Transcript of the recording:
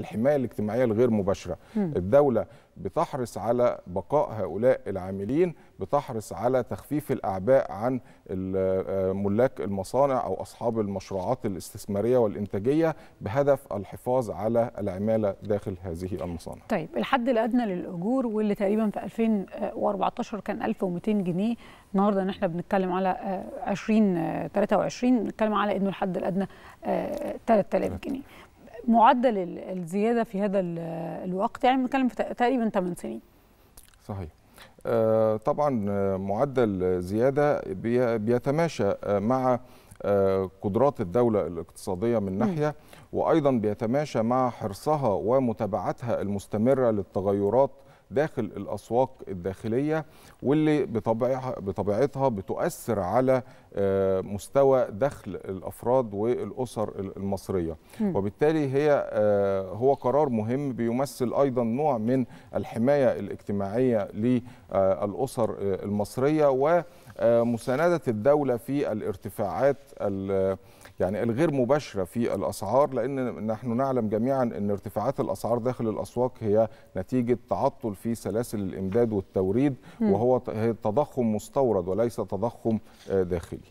الحماية الاجتماعية الغير مباشرة الدولة بتحرص على بقاء هؤلاء العاملين بتحرص على تخفيف الأعباء عن آه، ملاك المصانع أو أصحاب المشروعات الاستثمارية والإنتاجية بهدف الحفاظ على العمالة داخل هذه المصانع طيب الحد الأدنى للأجور واللي تقريبا في 2014 كان 1200 جنيه النهارده نحن احنا بنتكلم على 20 آه، 23 آه، بنتكلم على انه الحد الادنى 3000 جنيه معدل الزياده في هذا الوقت يعني بنتكلم في تقريبا 8 سنين صحيح آه، طبعا آه، معدل زياده بيتماشى آه، مع قدرات الدولة الاقتصادية من ناحية وأيضا بيتماشى مع حرصها ومتابعتها المستمرة للتغيرات داخل الأسواق الداخلية واللي بطبيعتها بتؤثر على آه، مستوى دخل الافراد والاسر المصريه وبالتالي هي آه، هو قرار مهم بيمثل ايضا نوع من الحمايه الاجتماعيه للاسر آه، المصريه ومسانده الدوله في الارتفاعات يعني الغير مباشره في الاسعار لان نحن نعلم جميعا ان ارتفاعات الاسعار داخل الاسواق هي نتيجه تعطل في سلاسل الامداد والتوريد وهو تضخم مستورد وليس تضخم داخلي